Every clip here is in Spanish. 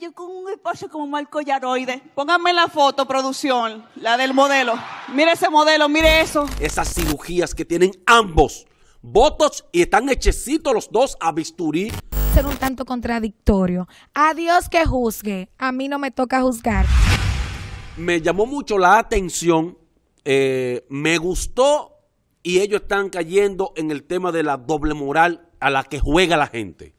yo con un espacio como mal Yaroide. Pónganme la foto, producción, la del modelo. Mire ese modelo, mire eso. Esas cirugías que tienen ambos, votos y están hechecitos los dos a bisturí. Ser un tanto contradictorio. Adiós que juzgue, a mí no me toca juzgar. Me llamó mucho la atención, eh, me gustó y ellos están cayendo en el tema de la doble moral a la que juega la gente.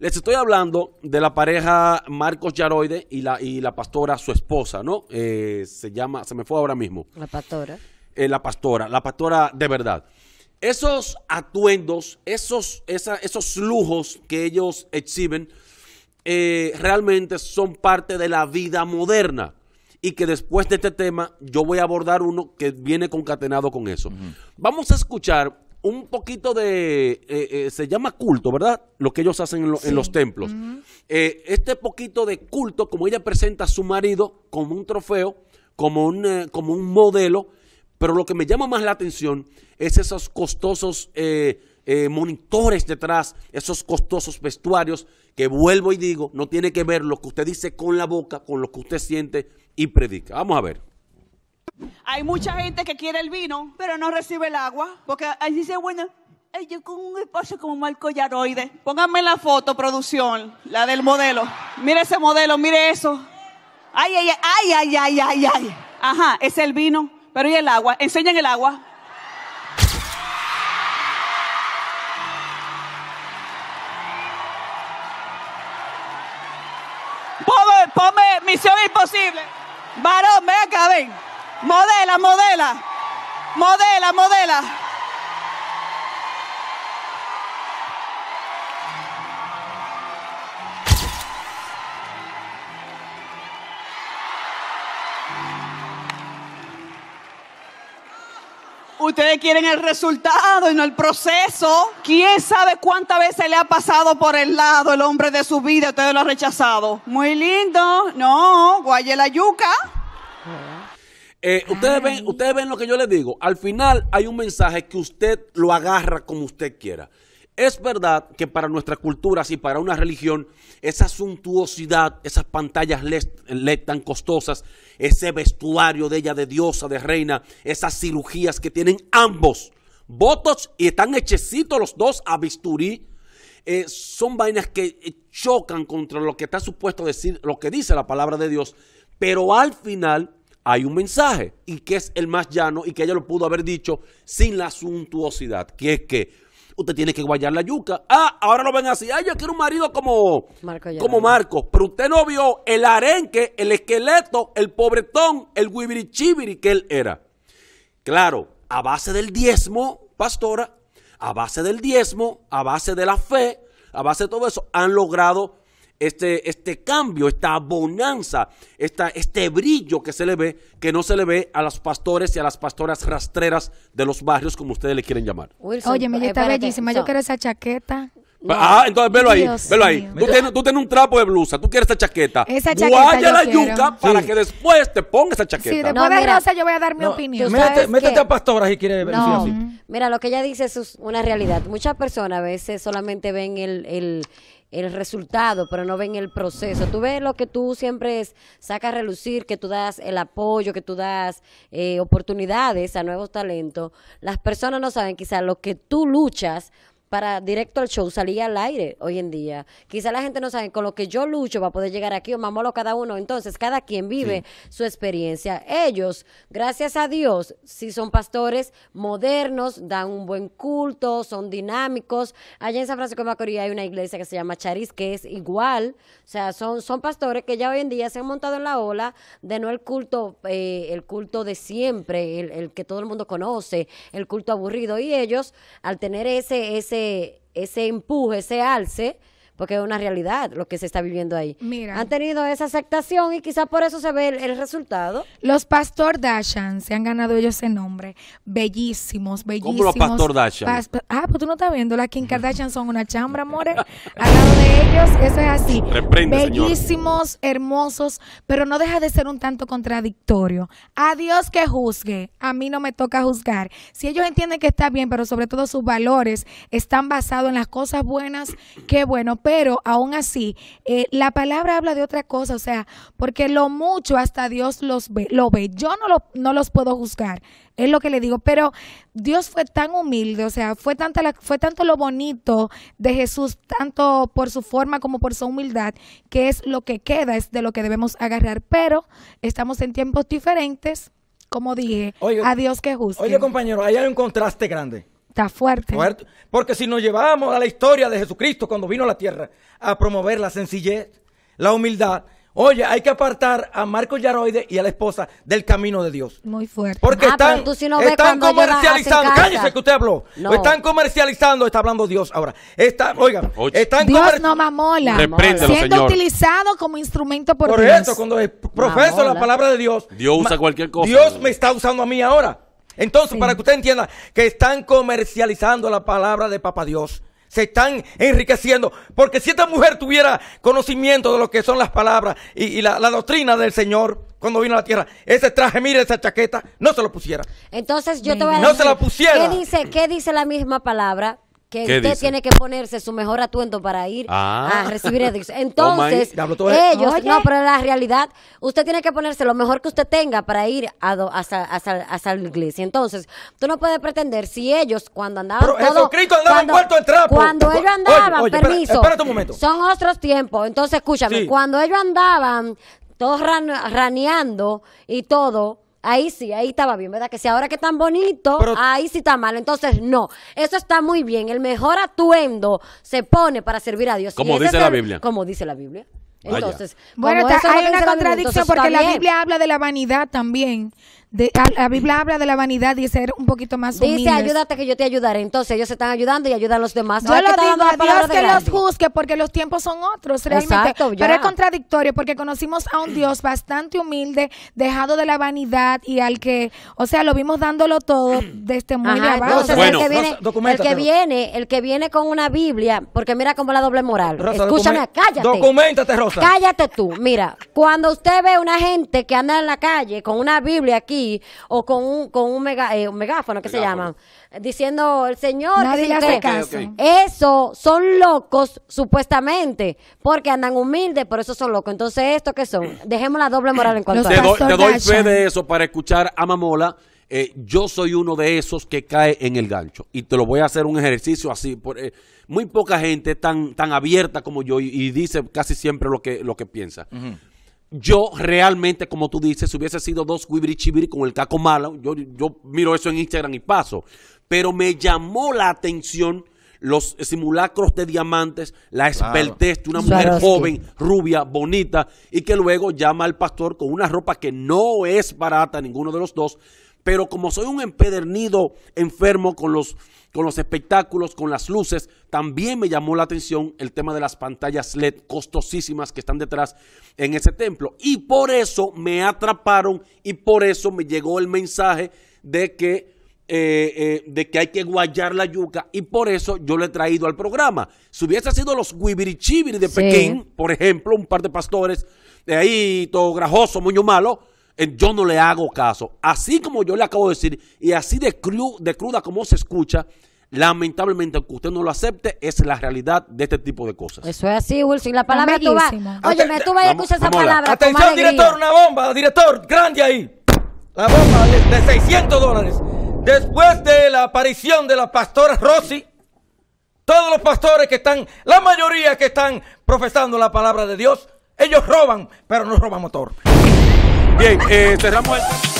Les estoy hablando de la pareja Marcos Yaroide y la, y la pastora, su esposa, ¿no? Eh, se llama, se me fue ahora mismo. La pastora. Eh, la pastora, la pastora de verdad. Esos atuendos, esos, esos lujos que ellos exhiben, eh, realmente son parte de la vida moderna. Y que después de este tema yo voy a abordar uno que viene concatenado con eso. Vamos a escuchar un poquito de, eh, eh, se llama culto, ¿verdad? Lo que ellos hacen en, los templos. Eh, este poquito de culto, como ella presenta a su marido como un trofeo, como un, como un modelo, pero lo que me llama más la atención es esos costosos monitores detrás, esos costosos vestuarios, que vuelvo y digo, no tiene que ver lo que usted dice con la boca, con lo que usted siente y predica. Vamos a ver. Hay mucha gente que quiere el vino, pero no recibe el agua. Porque ahí dice, bueno, eh, yo con un espacio como Marco Yaroide. Pónganme la foto, producción, la del modelo. Mire ese modelo, mire eso. Ay, ay, ay, ay, ay, ay, ay. Ajá, es el vino. Pero ¿y el agua? Enseñen el agua. Ponme, ponme Misión Imposible. Varón, ven acá, ven. Modela, modela. Modela, modela. Ustedes quieren el resultado y no el proceso. ¿Quién sabe cuántas veces le ha pasado por el lado el hombre de su vida? Ustedes lo ha rechazado. Muy lindo. No, guaye la yuca. Eh, ustedes, ven, ustedes ven lo que yo les digo. Al final hay un mensaje que usted lo agarra como usted quiera. Es verdad que para nuestras culturas y para una religión, esa suntuosidad, esas pantallas LED, tan costosas, ese vestuario de ella de diosa, de reina, esas cirugías que tienen ambos, votos y están hechecitos los dos a bisturí, eh, son vainas que chocan contra lo que está supuesto decir, lo que dice la palabra de Dios, pero al final hay un mensaje y que es el más llano y que ella lo pudo haber dicho sin la suntuosidad, que es que usted tiene que guayar la yuca. Ah, ahora lo ven así, ah, yo quiero un marido como Marco, como Marco, pero usted no vio el arenque, el esqueleto, el pobretón, el chibiri que él era. Claro, a base del diezmo, pastora, a base del diezmo, a base de la fe, a base de todo eso, han logrado este, este cambio, esta bonanza, esta, este brillo que se le ve, que no se le ve a los pastores y a las pastoras rastreras de los barrios, como ustedes le quieren llamar. Oye, mi está bellísima, yo quiero esa chaqueta. Ah, ah, entonces velo ahí, velo ahí. Tú tienes, un trapo de blusa, tú quieres esa chaqueta. Esa chaqueta la yuca para que después te ponga esa chaqueta. Sí, después de gracia yo voy a dar mi opinión. Métete, a pastoras si quieres ver. Así. Mira, lo que ella dice es una realidad. Muchas personas a veces solamente ven el, el el resultado, pero no ven el proceso. Tú ves lo que tú siempre es, sacas a relucir, que tú das el apoyo, que tú das eh, oportunidades a nuevos talentos. Las personas no saben quizás lo que tú luchas para directo al show, salía al aire hoy en día. Quizá la gente no sabe con lo que yo lucho a poder llegar aquí o mamolo cada uno. Entonces, cada quien vive su experiencia. Ellos, gracias a Dios, si son pastores modernos, dan un buen culto, son dinámicos. Allá en San Francisco de Macorís hay una iglesia que se llama Charis, que es igual. O sea, son, son pastores que ya hoy en día se han montado en la ola de no el culto, eh, el culto de siempre, el, el que todo el mundo conoce, el culto aburrido. Y ellos, al tener ese, ese ese, empuje, ese alce porque es una realidad lo que se está viviendo ahí. Mira. Han tenido esa aceptación y quizás por eso se ve el, resultado. Los Pastor Dashan, se han ganado ellos ese nombre. Bellísimos, bellísimos. ¿Cómo los Pastor Dashan? ah, pues tú no estás viendo, las Kim Kardashian son una chambra, amores. Al lado de ellos, eso es así. bellísimos, hermosos, pero no deja de ser un tanto contradictorio. A Dios que juzgue, a mí no me toca juzgar. Si ellos entienden que está bien, pero sobre todo sus valores están basados en las cosas buenas, qué bueno pero aún así, eh, la palabra habla de otra cosa, o sea, porque lo mucho hasta Dios los ve, lo ve. Yo no, lo, no los puedo juzgar, es lo que le digo, pero Dios fue tan humilde, o sea, fue, tanta fue tanto lo bonito de Jesús, tanto por su forma como por su humildad, que es lo que queda, es de lo que debemos agarrar, pero estamos en tiempos diferentes, como dije, a Dios que juzgue. Oye, compañero, hay un contraste grande. Está fuerte. Porque si nos llevamos a la historia de Jesucristo cuando vino a la tierra a promover la sencillez, la humildad, Oye, hay que apartar a Marcos Yaroide y a la esposa del camino de Dios. Muy fuerte. Porque ah, están, están comercializando. Cállese que usted habló. Están comercializando, está hablando Dios ahora. Está, oiga, Dios no mamola. Siendo utilizado como instrumento por, Dios. Por cuando profeso la palabra de Dios. Dios usa cualquier cosa. Dios me está usando a mí ahora. Entonces, para que usted entienda que están comercializando la palabra de Papa Dios. Se están enriqueciendo. Porque si esta mujer tuviera conocimiento de lo que son las palabras y, la, doctrina del Señor cuando vino a la tierra, ese traje, mire esa chaqueta, no se lo pusiera. Entonces yo te voy a decir. No se la pusiera. ¿Qué dice, qué dice la misma palabra? que usted tiene que ponerse su mejor atuendo para ir a ah. recibir edición. Entonces, oh ellos, no, pero la realidad, usted tiene que ponerse lo mejor que usted tenga para ir a, do, a, a, iglesia. Entonces, tú no puedes pretender si ellos cuando andaban. Pero Jesucristo andaba cuando, en trapo. Cuando ellos andaban, permiso. Son otros tiempos. Entonces, escúchame, cuando ellos andaban, todos raneando y todo Ahí sí, ahí estaba bien, ¿verdad? Que si ahora que tan bonito, ahí sí está mal. Entonces, no, eso está muy bien. El mejor atuendo se pone para servir a Dios. Como dice la Biblia. Como dice la Biblia. Ah, entonces, bueno, está, hay una contradicción porque la Biblia habla de la vanidad también. la Biblia habla de la vanidad y ser un poquito más humilde. Dice, ayúdate que yo te ayudaré. Entonces ellos se están ayudando y ayudan a los demás. Yo lo digo a Dios que los juzgue porque los tiempos son otros realmente. Pero es contradictorio porque conocimos a un Dios bastante humilde, dejado de la vanidad y al que, o sea, lo vimos dándolo todo De muy Ajá, abajo. el, que viene, el que viene, con una Biblia, porque mira cómo la doble moral. Escúchame, cállate. Documentate, Rosa. Cállate tú. Mira, cuando usted ve una gente que anda en la calle con una Biblia aquí o con un, eh, megáfono, ¿qué se llama? Diciendo el Señor. Eso son locos, supuestamente, porque andan humildes, por eso son locos. Entonces, ¿esto qué son? Dejemos la doble moral en cuanto a eso. Te doy fe de eso para escuchar a Mamola eh, yo soy uno de esos que cae en el gancho. Y te lo voy a hacer un ejercicio así. Eh, muy poca gente tan, tan abierta como yo y, dice casi siempre lo que, lo que piensa. Yo realmente, como tú dices, si hubiese sido dos Wibri con el Caco malo Yo, miro eso en Instagram y paso. Pero me llamó la atención los simulacros de diamantes, la espertez de una mujer joven, rubia, bonita, y que luego llama al pastor con una ropa que no es barata, ninguno de los dos, pero como soy un empedernido enfermo con los, con los espectáculos, con las luces, también me llamó la atención el tema de las pantallas LED costosísimas que están detrás en ese templo. Y por eso me atraparon y por eso me llegó el mensaje de que eh, eh, de que hay que guayar la yuca y por eso yo le he traído al programa. Si hubiese sido los huibirichibiri de Pekín, por ejemplo, un par de pastores de ahí, todo grajoso, muy malo, yo no le hago caso. Así como yo le acabo de decir, y así de, de cruda como se escucha, lamentablemente, que usted no lo acepte, es la realidad de este tipo de cosas. Eso es así, Wilson. La palabra tú vas. Oye, tú vas a escuchar esa palabra. Atención, director, una bomba, director, grande ahí. La bomba de 600 dólares. Después de la aparición de la pastora Rossi, todos los pastores que están, la mayoría que están profesando la palabra de Dios, ellos roban, pero no roban motor. Bien, eh, cerramos el...